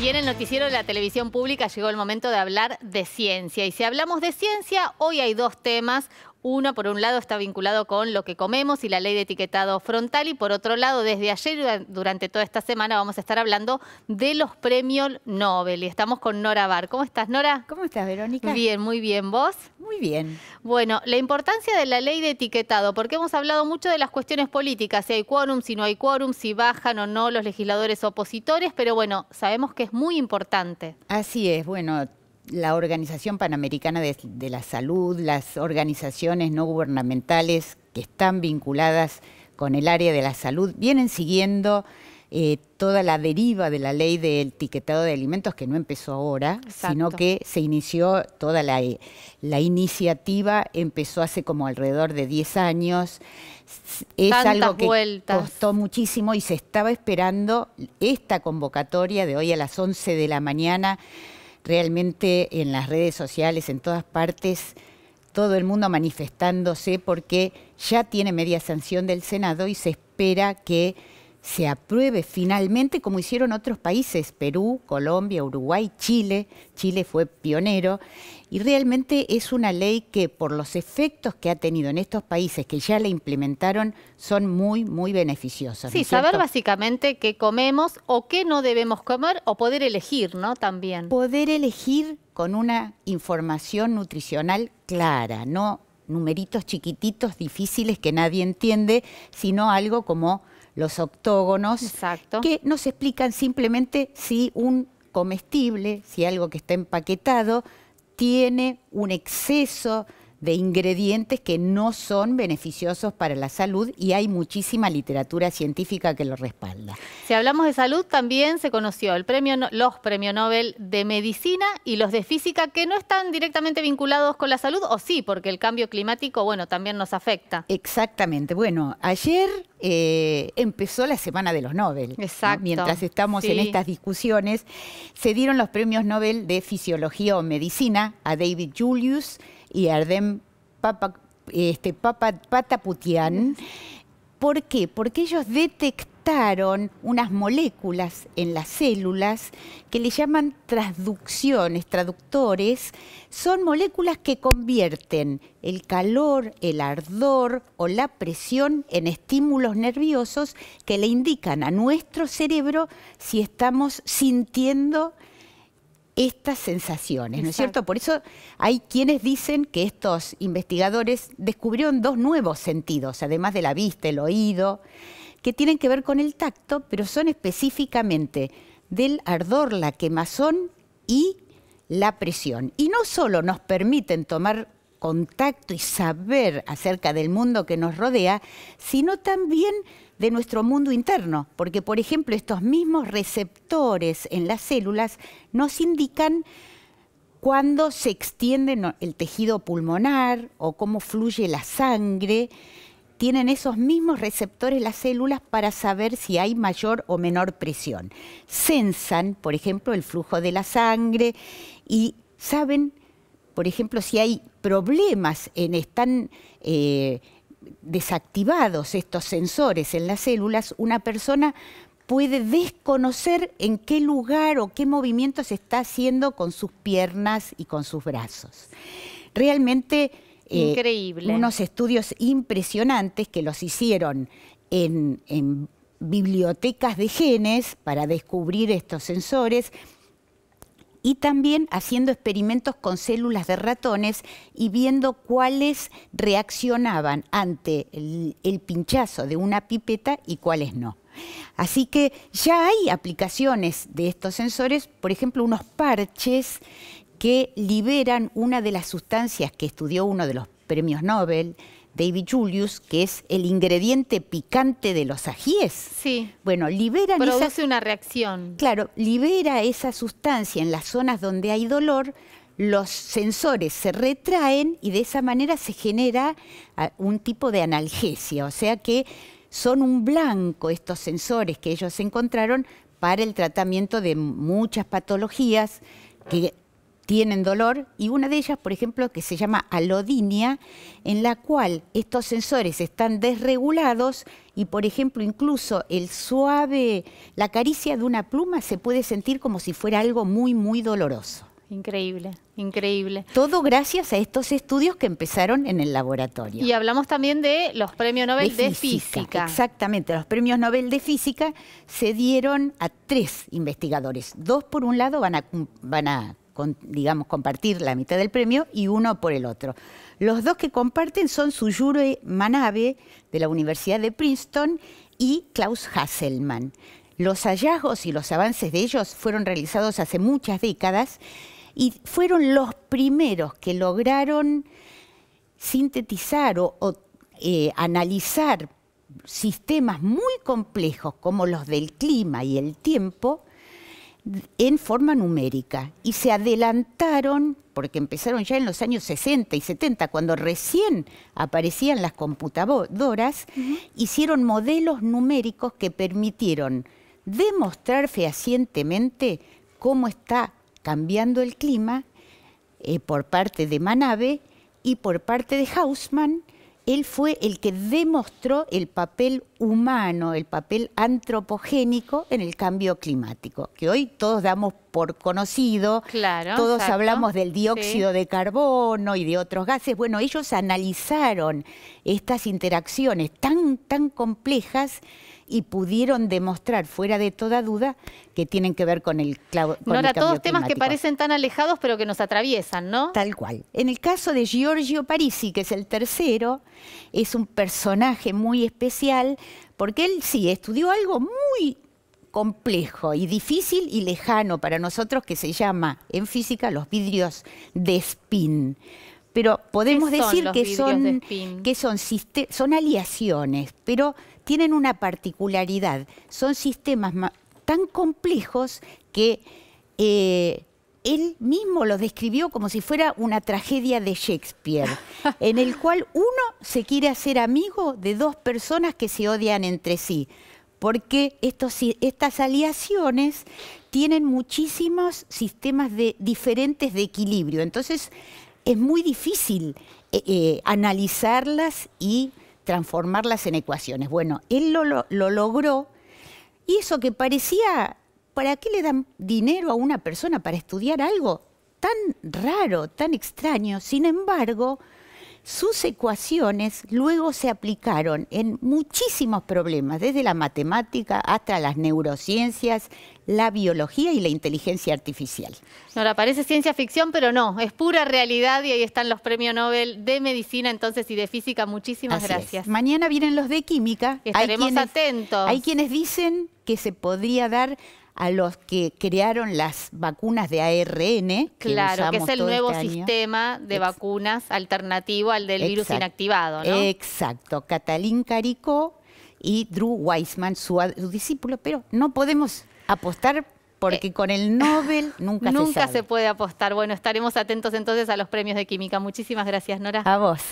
Y en el noticiero de la televisión pública llegó el momento de hablar de ciencia. Y si hablamos de ciencia, hoy hay dos temas. Uno, por un lado, está vinculado con lo que comemos y la ley de etiquetado frontal y por otro lado, desde ayer durante toda esta semana vamos a estar hablando de los premios Nobel y estamos con Nora Bar. ¿Cómo estás, Nora? ¿Cómo estás, Verónica? Bien, muy bien. ¿Vos? Muy bien. Bueno, la importancia de la ley de etiquetado, porque hemos hablado mucho de las cuestiones políticas, si hay quórum, si no hay quórum, si bajan o no los legisladores opositores, pero bueno, sabemos que es muy importante. Así es, bueno, la Organización Panamericana de, la Salud, las organizaciones no gubernamentales que están vinculadas con el área de la salud, vienen siguiendo eh, toda la deriva de la ley del etiquetado de alimentos que no empezó ahora, sino que se inició toda la, iniciativa, empezó hace como alrededor de 10 años. Es algo que costó muchísimo y se estaba esperando esta convocatoria de hoy a las 11 de la mañana realmente en las redes sociales, en todas partes, todo el mundo manifestándose porque ya tiene media sanción del Senado y se espera que se apruebe finalmente como hicieron otros países, Perú, Colombia, Uruguay, Chile. Chile fue pionero y realmente es una ley que por los efectos que ha tenido en estos países que ya la implementaron son muy, muy beneficiosos. Sí, saber básicamente qué comemos o qué no debemos comer o poder elegir, ¿no? También. Poder elegir con una información nutricional clara, no numeritos chiquititos, difíciles que nadie entiende, sino algo como los octógonos, que nos explican simplemente si un comestible, si algo que está empaquetado, tiene un exceso de ingredientes que no son beneficiosos para la salud y hay muchísima literatura científica que lo respalda. Si hablamos de salud, también se conoció el premio, los premios Nobel de Medicina y los de Física, que no están directamente vinculados con la salud, o sí, porque el cambio climático, bueno, también nos afecta. Exactamente. Bueno, ayer eh, empezó la Semana de los Nobel. Mientras estamos en estas discusiones, se dieron los premios Nobel de Fisiología o Medicina a David Julius, y Ardem Papa, este, Papa, Pataputian. ¿Por qué? Porque ellos detectaron unas moléculas en las células que le llaman transducciones, traductores. Son moléculas que convierten el calor, el ardor o la presión en estímulos nerviosos que le indican a nuestro cerebro si estamos sintiendo estas sensaciones, ¿no es cierto? Por eso hay quienes dicen que estos investigadores descubrieron dos nuevos sentidos, además de la vista, el oído, que tienen que ver con el tacto, pero son específicamente del ardor, la quemazón y la presión. Y no solo nos permiten tomar contacto y saber acerca del mundo que nos rodea, sino también de nuestro mundo interno, porque por ejemplo estos mismos receptores en las células nos indican cuándo se extiende el tejido pulmonar o cómo fluye la sangre, tienen esos mismos receptores las células para saber si hay mayor o menor presión. Sensan, por ejemplo, el flujo de la sangre y saben, por ejemplo, si hay problemas en están eh, desactivados estos sensores en las células, una persona puede desconocer en qué lugar o qué movimiento se está haciendo con sus piernas y con sus brazos. Realmente eh, Increíble. unos estudios impresionantes que los hicieron en bibliotecas de genes para descubrir estos sensores y también haciendo experimentos con células de ratones y viendo cuáles reaccionaban ante el, pinchazo de una pipeta y cuáles no. Así que ya hay aplicaciones de estos sensores, por ejemplo, unos parches que liberan una de las sustancias que estudió uno de los premios Nobel, David Julius, que es el ingrediente picante de los ajíes. Sí. Bueno, Pero Produce una reacción. Claro, libera esa sustancia en las zonas donde hay dolor, los sensores se retraen y de esa manera se genera ah, un tipo de analgesia, o sea que son un blanco estos sensores que ellos encontraron para el tratamiento de muchas patologías que tienen dolor y una de ellas, por ejemplo, que se llama alodinia, en la cual estos sensores están desregulados y, por ejemplo, incluso el suave, la caricia de una pluma se puede sentir como si fuera algo muy, muy doloroso. Increíble, increíble. Todo gracias a estos estudios que empezaron en el laboratorio. Y hablamos también de los premios Nobel de, física, Exactamente, los premios Nobel de física se dieron a tres investigadores. Dos por un lado van a digamos, compartir la mitad del premio y uno por el otro. Los dos que comparten son suyure Manabe, de la Universidad de Princeton, y Klaus Hasselmann. Los hallazgos y los avances de ellos fueron realizados hace muchas décadas y fueron los primeros que lograron sintetizar o, eh, analizar sistemas muy complejos como los del clima y el tiempo en forma numérica y se adelantaron, porque empezaron ya en los años 60 y 70, cuando recién aparecían las computadoras, hicieron modelos numéricos que permitieron demostrar fehacientemente cómo está cambiando el clima eh, por parte de Manabe y por parte de Hausmann, él fue el que demostró el papel humano, el papel antropogénico en el cambio climático, que hoy todos damos por conocido, todos hablamos del dióxido de carbono y de otros gases. Bueno, ellos analizaron estas interacciones tan, tan complejas y pudieron demostrar fuera de toda duda que tienen que ver con el, con Nora, todos temas que parecen tan alejados pero que nos atraviesan, ¿no? Tal cual. En el caso de Giorgio Parisi, que es el tercero, es un personaje muy especial porque él sí estudió algo muy complejo y difícil y lejano para nosotros que se llama en física los vidrios de spin. Pero podemos decir que son, que son, son aliaciones, pero tienen una particularidad, son sistemas tan complejos que eh, él mismo los describió como si fuera una tragedia de Shakespeare, en el cual uno se quiere hacer amigo de dos personas que se odian entre sí, porque estas aliaciones tienen muchísimos sistemas diferentes de equilibrio, entonces es muy difícil eh, eh, analizarlas y transformarlas en ecuaciones. Bueno, él lo, logró y eso que parecía, ¿para qué le dan dinero a una persona para estudiar algo tan raro, tan extraño? Sin embargo, sus ecuaciones luego se aplicaron en muchísimos problemas, desde la matemática hasta las neurociencias, la biología y la inteligencia artificial. Ahora parece ciencia ficción, pero no, es pura realidad y ahí están los premios Nobel de Medicina entonces y de Física. Muchísimas gracias. Mañana vienen los de Química. Estaremos atentos. Hay quienes dicen que se podría dar a los que crearon las vacunas de ARN. Claro, que, es el nuevo este sistema de vacunas alternativo al del virus inactivado, Exacto. Catalín Carico y Drew Weissman, su, discípulo, pero no podemos apostar porque eh, con el Nobel nunca, se, sabe. se puede apostar. Bueno, estaremos atentos entonces a los premios de química. Muchísimas gracias, Nora. A vos.